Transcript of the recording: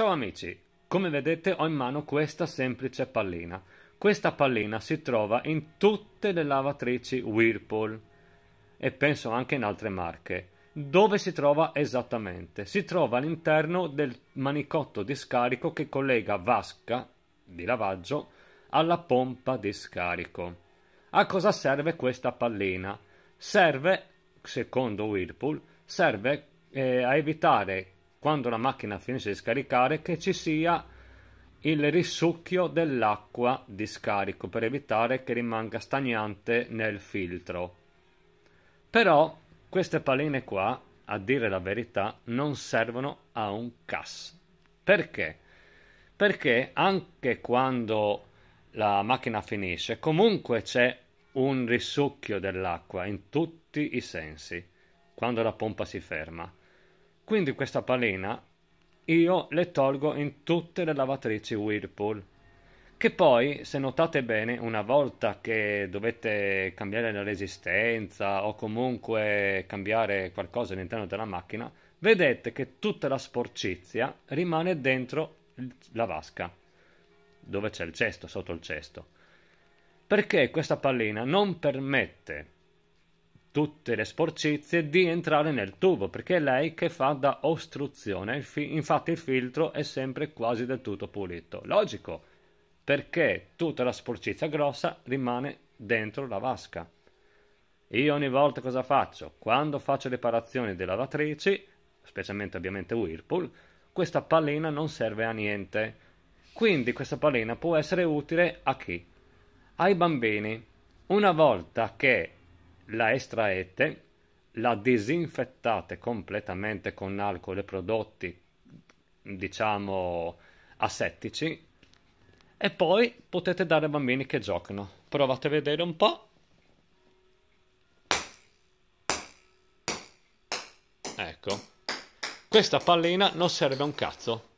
Ciao amici, come vedete ho in mano questa semplice pallina. Questa pallina si trova in tutte le lavatrici Whirlpool e penso anche in altre marche. Dove si trova esattamente? Si trova all'interno del manicotto di scarico che collega vasca di lavaggio alla pompa di scarico. A cosa serve questa pallina? Serve, secondo Whirlpool, serve eh, a evitare quando la macchina finisce di scaricare, che ci sia il risucchio dell'acqua di scarico per evitare che rimanga stagnante nel filtro. Però queste paline qua, a dire la verità, non servono a un cas. Perché? Perché anche quando la macchina finisce, comunque c'è un risucchio dell'acqua in tutti i sensi quando la pompa si ferma. Quindi questa palena io le tolgo in tutte le lavatrici Whirlpool. Che poi, se notate bene, una volta che dovete cambiare la resistenza o comunque cambiare qualcosa all'interno della macchina, vedete che tutta la sporcizia rimane dentro la vasca, dove c'è il cesto, sotto il cesto. Perché questa pallina non permette tutte le sporcizie di entrare nel tubo perché è lei che fa da ostruzione infatti il filtro è sempre quasi del tutto pulito logico perché tutta la sporcizia grossa rimane dentro la vasca io ogni volta cosa faccio? Quando faccio riparazioni di lavatrici, specialmente ovviamente Whirlpool, questa pallina non serve a niente. Quindi questa pallina può essere utile a chi? Ai bambini. Una volta che la estraete, la disinfettate completamente con alcol e prodotti, diciamo, asettici e poi potete dare ai bambini che giocano. Provate a vedere un po'. Ecco, questa pallina non serve a un cazzo.